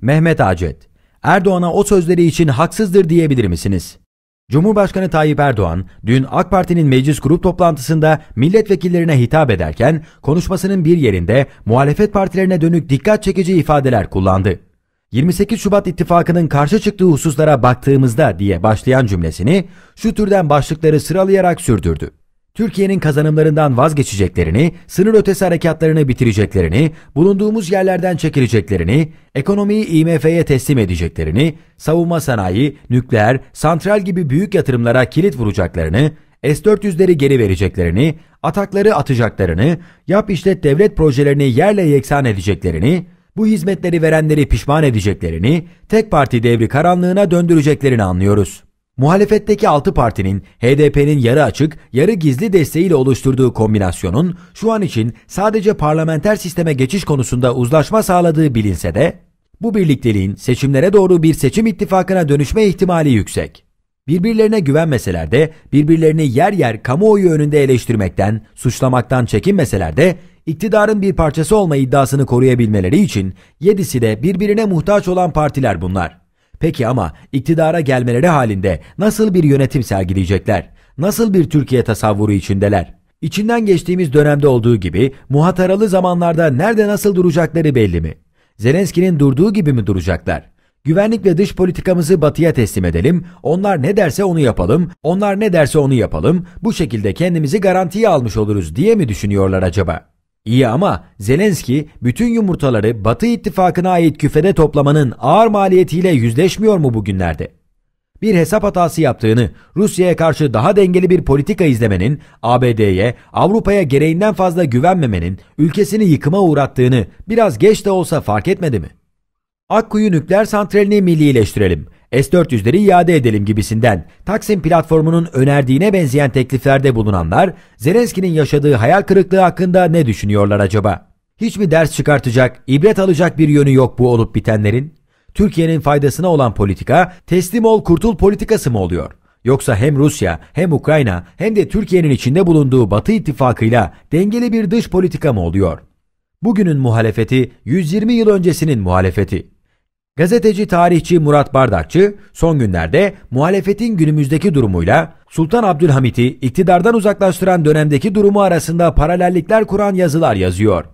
Mehmet Acet, Erdoğan'a o sözleri için haksızdır diyebilir misiniz? Cumhurbaşkanı Tayyip Erdoğan dün AK Parti'nin meclis grup toplantısında milletvekillerine hitap ederken konuşmasının bir yerinde muhalefet partilerine dönük dikkat çekici ifadeler kullandı. 28 Şubat ittifakının karşı çıktığı hususlara baktığımızda diye başlayan cümlesini şu türden başlıkları sıralayarak sürdürdü. Türkiye'nin kazanımlarından vazgeçeceklerini, sınır ötesi harekatlarını bitireceklerini, bulunduğumuz yerlerden çekileceklerini, ekonomiyi IMF'ye teslim edeceklerini, savunma sanayi, nükleer, santral gibi büyük yatırımlara kilit vuracaklarını, S-400'leri geri vereceklerini, atakları atacaklarını, yap işlet devlet projelerini yerle yeksan edeceklerini, bu hizmetleri verenleri pişman edeceklerini, tek parti devri karanlığına döndüreceklerini anlıyoruz. Muhalefetteki 6 partinin HDP'nin yarı açık, yarı gizli desteğiyle oluşturduğu kombinasyonun şu an için sadece parlamenter sisteme geçiş konusunda uzlaşma sağladığı bilinse de bu birlikteliğin seçimlere doğru bir seçim ittifakına dönüşme ihtimali yüksek. Birbirlerine güvenmeseler de birbirlerini yer yer kamuoyu önünde eleştirmekten, suçlamaktan çekinmeseler de iktidarın bir parçası olma iddiasını koruyabilmeleri için yedisi de birbirine muhtaç olan partiler bunlar. Peki ama iktidara gelmeleri halinde nasıl bir yönetim sergileyecekler? Nasıl bir Türkiye tasavvuru içindeler? İçinden geçtiğimiz dönemde olduğu gibi muhataralı zamanlarda nerede nasıl duracakları belli mi? Zelenski'nin durduğu gibi mi duracaklar? Güvenlik ve dış politikamızı batıya teslim edelim, onlar ne derse onu yapalım, onlar ne derse onu yapalım, bu şekilde kendimizi garantiye almış oluruz diye mi düşünüyorlar acaba? İyi ama Zelenski bütün yumurtaları Batı ittifakına ait küfede toplamanın ağır maliyetiyle yüzleşmiyor mu bugünlerde? Bir hesap hatası yaptığını, Rusya'ya karşı daha dengeli bir politika izlemenin, ABD'ye, Avrupa'ya gereğinden fazla güvenmemenin ülkesini yıkıma uğrattığını biraz geç de olsa fark etmedi mi? Akkuyu nükleer santralini millileştirelim, S-400'leri iade edelim gibisinden Taksim platformunun önerdiğine benzeyen tekliflerde bulunanlar Zelenski'nin yaşadığı hayal kırıklığı hakkında ne düşünüyorlar acaba? Hiç mi ders çıkartacak, ibret alacak bir yönü yok bu olup bitenlerin? Türkiye'nin faydasına olan politika teslim ol kurtul politikası mı oluyor? Yoksa hem Rusya hem Ukrayna hem de Türkiye'nin içinde bulunduğu Batı ittifakıyla dengeli bir dış politika mı oluyor? Bugünün muhalefeti 120 yıl öncesinin muhalefeti. Gazeteci tarihçi Murat Bardakçı son günlerde muhalefetin günümüzdeki durumuyla Sultan Abdülhamit'i iktidardan uzaklaştıran dönemdeki durumu arasında paralellikler kuran yazılar yazıyor.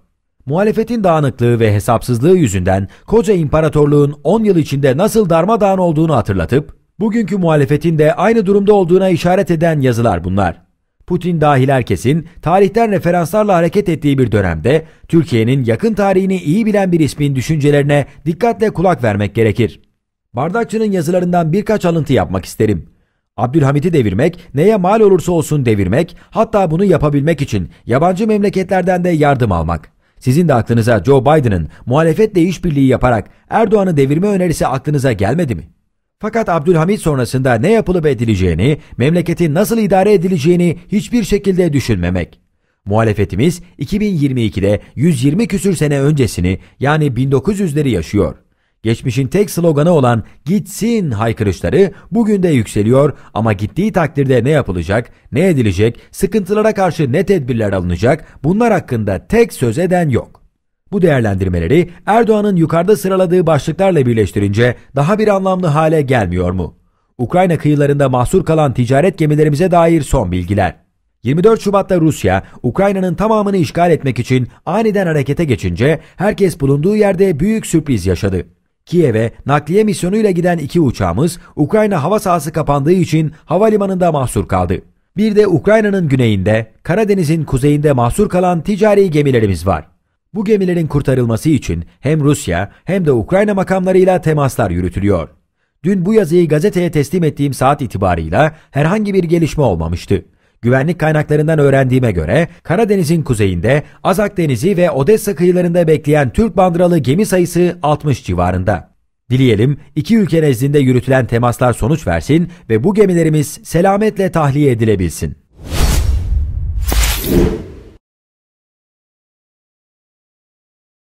Muhalefetin dağınıklığı ve hesapsızlığı yüzünden koca imparatorluğun 10 yıl içinde nasıl darmadağın olduğunu hatırlatıp bugünkü muhalefetin de aynı durumda olduğuna işaret eden yazılar bunlar. Putin dahil herkesin tarihten referanslarla hareket ettiği bir dönemde Türkiye'nin yakın tarihini iyi bilen bir ismin düşüncelerine dikkatle kulak vermek gerekir. Bardakçı'nın yazılarından birkaç alıntı yapmak isterim. Abdülhamit'i devirmek, neye mal olursa olsun devirmek, hatta bunu yapabilmek için yabancı memleketlerden de yardım almak. Sizin de aklınıza Joe Biden'ın muhalefetle işbirliği yaparak Erdoğan'ı devirme önerisi aklınıza gelmedi mi? Fakat Abdülhamit sonrasında ne yapılıp edileceğini, memleketin nasıl idare edileceğini hiçbir şekilde düşünmemek. Muhalefetimiz 2022'de 120 küsür sene öncesini yani 1900'leri yaşıyor. Geçmişin tek sloganı olan gitsin haykırışları bugün de yükseliyor ama gittiği takdirde ne yapılacak, ne edilecek, sıkıntılara karşı ne tedbirler alınacak bunlar hakkında tek söz eden yok. Bu değerlendirmeleri Erdoğan'ın yukarıda sıraladığı başlıklarla birleştirince daha bir anlamlı hale gelmiyor mu? Ukrayna kıyılarında mahsur kalan ticaret gemilerimize dair son bilgiler. 24 Şubat'ta Rusya, Ukrayna'nın tamamını işgal etmek için aniden harekete geçince herkes bulunduğu yerde büyük sürpriz yaşadı. Kiev'e nakliye misyonuyla giden iki uçağımız Ukrayna hava sahası kapandığı için havalimanında mahsur kaldı. Bir de Ukrayna'nın güneyinde, Karadeniz'in kuzeyinde mahsur kalan ticari gemilerimiz var. Bu gemilerin kurtarılması için hem Rusya hem de Ukrayna makamlarıyla temaslar yürütülüyor. Dün bu yazıyı gazeteye teslim ettiğim saat itibarıyla herhangi bir gelişme olmamıştı. Güvenlik kaynaklarından öğrendiğime göre Karadeniz'in kuzeyinde Azak Denizi ve Odessa kıyılarında bekleyen Türk bandıralı gemi sayısı 60 civarında. Dileyelim iki ülke nezdinde yürütülen temaslar sonuç versin ve bu gemilerimiz selametle tahliye edilebilsin.